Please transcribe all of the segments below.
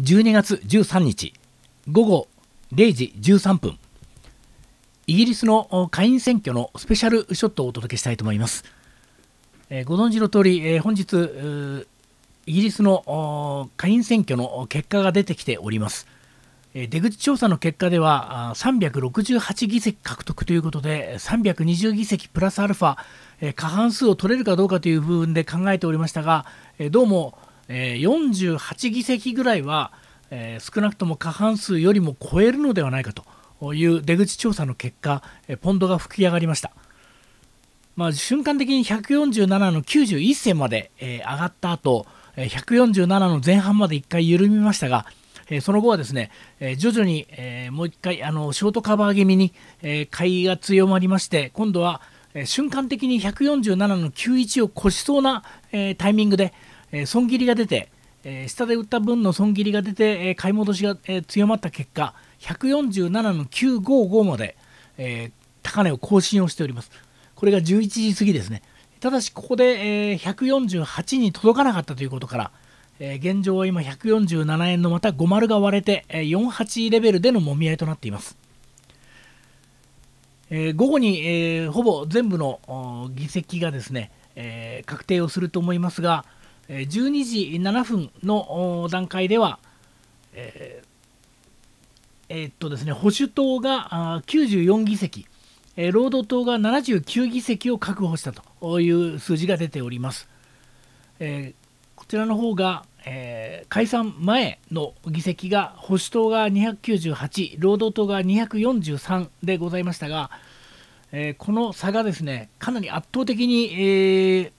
12月13日午後0時13分イギリスの下院選挙のスペシャルショットをお届けしたいと思います、えー、ご存知の通り、えー、本日イギリスの下院選挙の結果が出てきております、えー、出口調査の結果では368議席獲得ということで320議席プラスアルファえ過半数を取れるかどうかという部分で考えておりましたがえどうも48議席ぐらいは、少なくとも過半数よりも超えるのではないかという出口調査の結果、ポンドが吹き上がりました。まあ、瞬間的に147の91銭まで、上がった後、え147の前半まで1回緩みましたが、その後はですね、徐々に、もう1回あのショートカバー気味に、買いが強まりまして今度は、瞬間的に147の91を越しそうな、タイミングで、え損切りが出て、え下で売った分の損切りが出て、え買い戻しが、え強まった結果、147の955まで、え高値を更新をしております。これが11時過ぎですね。ただし、ここで、え148に届かなかったということから、え現状は今147円のまた5丸が割れて、え48レベルでのもみ合いとなっています。え午後に、えほぼ全部の議席がですね、え確定をすると思いますが、12時7分の段階では、えー、えー、っとですね、保守党が94議席、労働党が79議席を確保したという数字が出ております。えー、こちらの方が、え解散前の議席が保守党が298、労働党が243でございましたが、えこの差がですね、かなり圧倒的に、え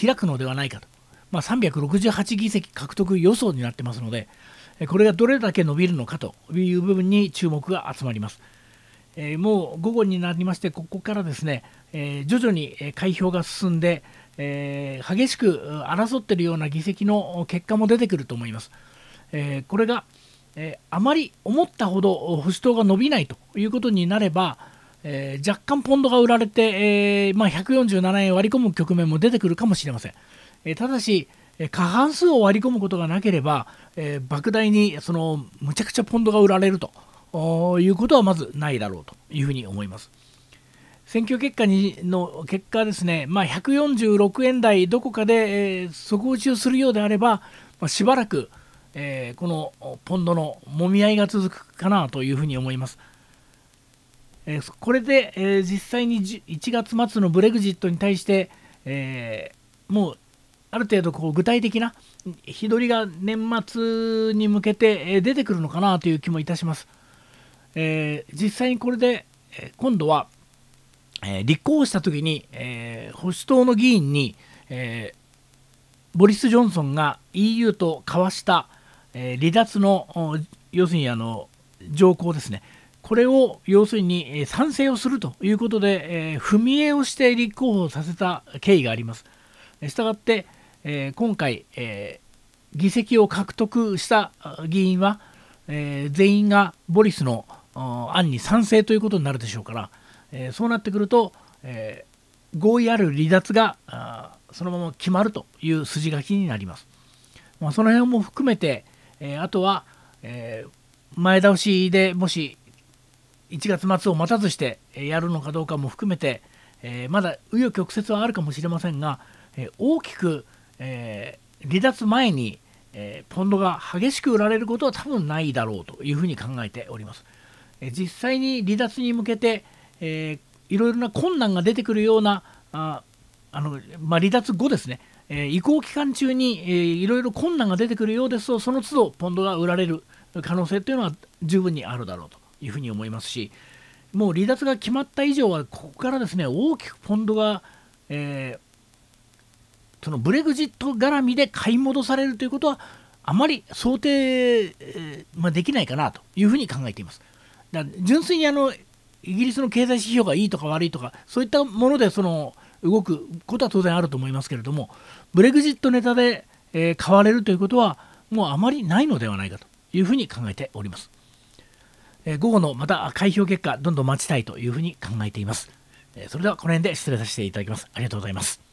開くのではないかとまあ、368議席獲得予想になってますので、これがどれだけ伸びるのかという部分に注目が集まります。えー、もう午後になりまして、ここからですね、えー、徐々に開票が進んで、えー、激しく争っているような議席の結果も出てくると思います。えこれが、えあまり思ったほど保守党が伸びないということになれば、え若干ポンドが売られて、えまあ、147円割り込む局面も出てくるかもしれません。えただし過半数を割り込むことがなければ、え莫大にそのむちゃくちゃポンドが売られるということはまずないだろうというふうに思います。選挙結果にの結果ですね、まあ、146円台どこかで、えー、底打ちをするようであれば、まあ、しばらく、えー、このポンドのもみ合いが続くかなというふうに思います。えー、これで、えー、実際に1月末のブレグジットに対して、えもうある程度こう具体的な日取りが年末に向けて出てくるのかなという気もいたします。えー、実際にこれで今度は、えー、立候補した時に、えー、保守党の議員に、えボリス・ジョンソンが EU と交わした、え離脱の要するにあの条項ですねこれを要するに賛成をするということで、え踏み絵をして立候補させた経緯があります。したがってえー、今回、えー、議席を獲得した議員は、えー、全員がボリスの案に賛成ということになるでしょうから、えそうなってくると、え合意ある離脱がそのまま決まるという筋書きになります。まあ、その辺も含めて、えあとは、え前倒しでもし1月末を待たずしてやるのかどうかも含めて、えまだ紆余曲折はあるかもしれませんが、え大きくえー、離脱前に、えー、ポンドが激しく売られることは多分ないだろうというふうに考えております。え実際に離脱に向けて、えー、いろいろな困難が出てくるようなああの、まあ、離脱後ですね、え移行期間中に、えいろいろ困難が出てくるようですとその都度ポンドが売られる可能性というのは十分にあるだろうというふうに思いますしもう離脱が決まった以上はここからですね大きくポンドが、えー、そのブレグジット絡みで買い戻されるということは、あまり想定、まあ、できないかなというふうに考えています。だ純粋にあのイギリスの経済指標がいいとか悪いとか、そういったものでその動くことは当然あると思いますけれども、ブレグジットネタで、えー、買われるということは、もうあまりないのではないかというふうに考えております。えー、午後のまた開票結果、どんどん待ちたいというふうに考えています。えそれではこの辺で失礼させていただきます。ありがとうございます。